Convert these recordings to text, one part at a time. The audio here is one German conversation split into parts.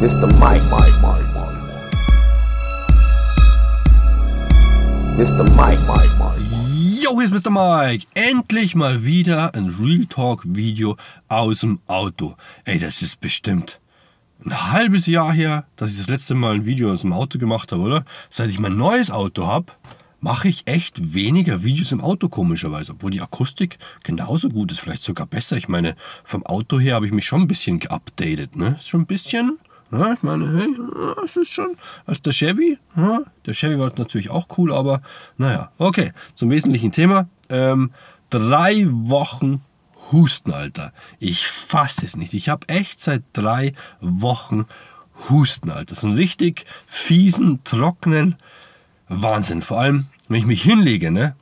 Mr. Mike, Mike, Mike, Mike. Mr. Mike, Mike, Mike. Jo, hier ist Mr. Mike. Endlich mal wieder ein Real Talk Video aus dem Auto. Ey, das ist bestimmt ein halbes Jahr her, dass ich das letzte Mal ein Video aus dem Auto gemacht habe, oder? Seit ich mein neues Auto habe, mache ich echt weniger Videos im Auto komischerweise, obwohl die Akustik genauso gut ist, vielleicht sogar besser. Ich meine, vom Auto her habe ich mich schon ein bisschen geupdatet, ne? schon ein bisschen ja, ich meine, hey, es ist schon, als der Chevy. Ja, der Chevy war natürlich auch cool, aber naja, okay. Zum wesentlichen Thema. Ähm, drei Wochen Husten, Alter. Ich fasse es nicht. Ich habe echt seit drei Wochen Husten, Alter. So einen richtig fiesen, trockenen Wahnsinn. Vor allem, wenn ich mich hinlege ne,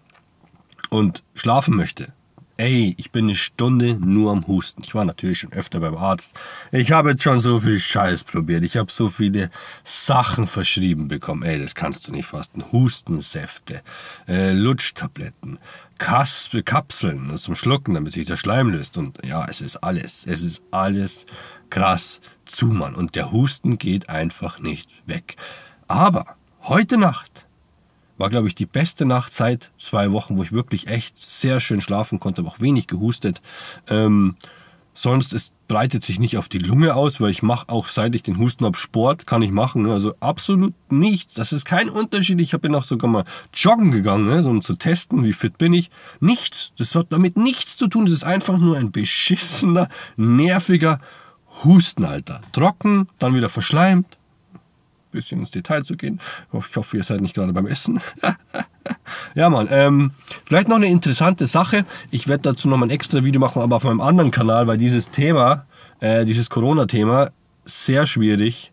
und schlafen möchte Ey, ich bin eine Stunde nur am Husten. Ich war natürlich schon öfter beim Arzt. Ich habe jetzt schon so viel Scheiß probiert. Ich habe so viele Sachen verschrieben bekommen. Ey, das kannst du nicht fasten. Hustensäfte, äh, Lutschtabletten, Kas Kapseln zum Schlucken, damit sich der Schleim löst. Und ja, es ist alles. Es ist alles krass zu, Mann. Und der Husten geht einfach nicht weg. Aber heute Nacht war, glaube ich, die beste Nacht seit zwei Wochen, wo ich wirklich echt sehr schön schlafen konnte, aber auch wenig gehustet. Ähm, sonst es breitet sich nicht auf die Lunge aus, weil ich mache auch, seit ich den Husten habe, Sport kann ich machen. Ne? Also absolut nichts. Das ist kein Unterschied. Ich habe ja noch sogar mal joggen gegangen, ne? so, um zu testen, wie fit bin ich. Nichts. Das hat damit nichts zu tun. Das ist einfach nur ein beschissener, nerviger Husten, Alter. Trocken, dann wieder verschleimt, bisschen ins Detail zu gehen. Ich hoffe, ihr seid nicht gerade beim Essen. ja, Mann. Ähm, vielleicht noch eine interessante Sache. Ich werde dazu noch mal ein extra Video machen, aber auf meinem anderen Kanal, weil dieses Thema, äh, dieses Corona-Thema, sehr schwierig,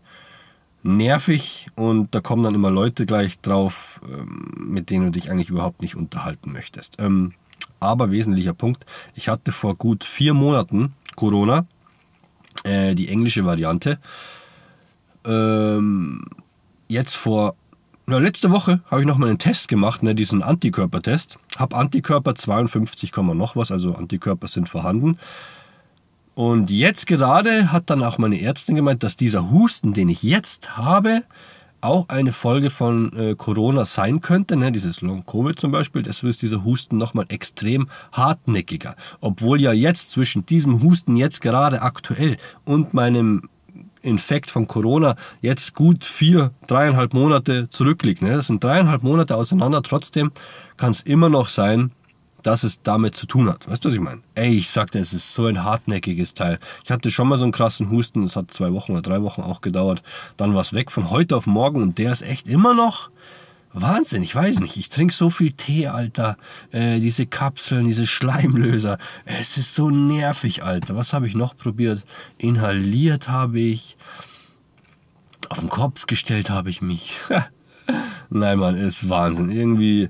nervig und da kommen dann immer Leute gleich drauf, ähm, mit denen du dich eigentlich überhaupt nicht unterhalten möchtest. Ähm, aber wesentlicher Punkt, ich hatte vor gut vier Monaten Corona, äh, die englische Variante ähm, jetzt vor, na, letzte Woche habe ich nochmal einen Test gemacht, ne, diesen Antikörpertest. Habe Antikörper 52, noch was, also Antikörper sind vorhanden. Und jetzt gerade hat dann auch meine Ärztin gemeint, dass dieser Husten, den ich jetzt habe, auch eine Folge von äh, Corona sein könnte, ne? dieses Long-Covid zum Beispiel, deswegen ist dieser Husten nochmal extrem hartnäckiger. Obwohl ja jetzt zwischen diesem Husten jetzt gerade aktuell und meinem Infekt von Corona jetzt gut vier, dreieinhalb Monate zurückliegt. Ne? Das sind dreieinhalb Monate auseinander. Trotzdem kann es immer noch sein, dass es damit zu tun hat. Weißt du, was ich meine? Ey, ich sagte, es ist so ein hartnäckiges Teil. Ich hatte schon mal so einen krassen Husten. Das hat zwei Wochen oder drei Wochen auch gedauert. Dann war es weg von heute auf morgen und der ist echt immer noch Wahnsinn, ich weiß nicht. Ich trinke so viel Tee, Alter. Äh, diese Kapseln, diese Schleimlöser. Es ist so nervig, Alter. Was habe ich noch probiert? Inhaliert habe ich. Auf den Kopf gestellt habe ich mich. Nein, Mann, ist Wahnsinn. Irgendwie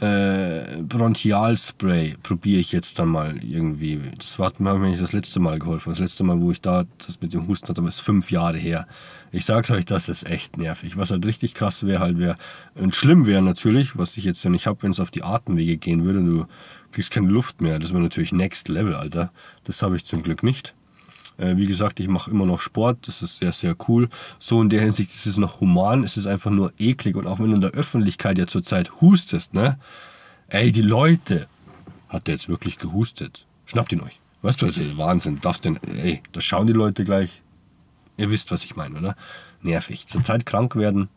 äh, Bronchialspray probiere ich jetzt dann mal irgendwie. Das hat mir nicht das letzte Mal geholfen. Das letzte Mal, wo ich da das mit dem Husten hatte, war es fünf Jahre her. Ich sag's euch, das ist echt nervig. Was halt richtig krass wäre, halt wäre, und schlimm wäre natürlich, was ich jetzt ja nicht habe, wenn es auf die Atemwege gehen würde und du kriegst keine Luft mehr. Das wäre natürlich Next Level, Alter. Das habe ich zum Glück nicht. Äh, wie gesagt, ich mache immer noch Sport, das ist sehr, sehr cool. So in der Hinsicht ist es noch human, es ist einfach nur eklig. Und auch wenn du in der Öffentlichkeit ja zurzeit hustest, ne? Ey, die Leute, hat der jetzt wirklich gehustet? Schnappt ihn euch. Weißt du, das also, ist Wahnsinn. Darfst denn, ey, das schauen die Leute gleich. Ihr wisst, was ich meine, oder? Nervig. Zurzeit krank werden,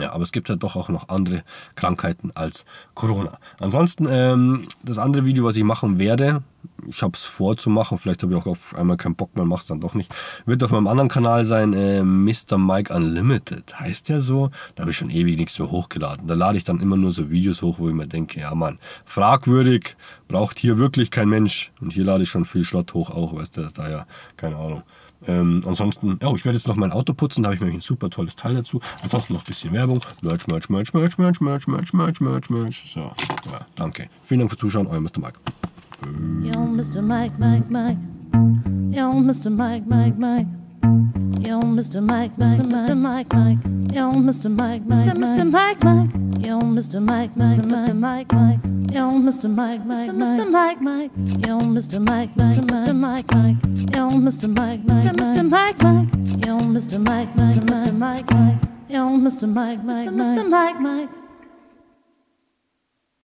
ja, aber es gibt ja doch auch noch andere Krankheiten als Corona. Ansonsten, ähm, das andere Video, was ich machen werde, ich habe es vorzumachen, Vielleicht habe ich auch auf einmal keinen Bock mehr, mach's dann doch nicht. Wird auf meinem anderen Kanal sein, äh, Mr. Mike Unlimited. Heißt der so? Da habe ich schon ewig nichts mehr hochgeladen. Da lade ich dann immer nur so Videos hoch, wo ich mir denke, ja Mann, fragwürdig, braucht hier wirklich kein Mensch. Und hier lade ich schon viel Schlott hoch auch, weißt du, daher, keine Ahnung. Ähm, ansonsten, ja, oh, ich werde jetzt noch mein Auto putzen, da habe ich nämlich ein super tolles Teil dazu. Ansonsten noch ein bisschen Werbung. Merch, Merch, Merch, Merch, Merch, Merch, Merch, Merch, Merch, Merch. So, ja, danke. Vielen Dank fürs Zuschauen, euer Mr. Mike. Yo, Mr. Mike, Mike, Mike. Yo, Mr. Mike, Mike, Mike. Yo, Mr. Mike, Mike, Mr. Mike, Mike. Yo, Mr. Mike, Mr. Mr. Mike, Mike. Yo, Mr. Mike, Mr. Mr. Mike, Mike. Yo, Mr. Mike, Mr. Mr. Mike, Mike. Yo, Mr. Mike, Mr. Mr. Mike, Mike. Yo, Mr. Mike, Mr. Mr. Mike, Mike. Yo, Mr. Mike, Mr. Mr. Mike, Mike. Yo, Mr. Mike, Mr. Mr. Mike, Mike.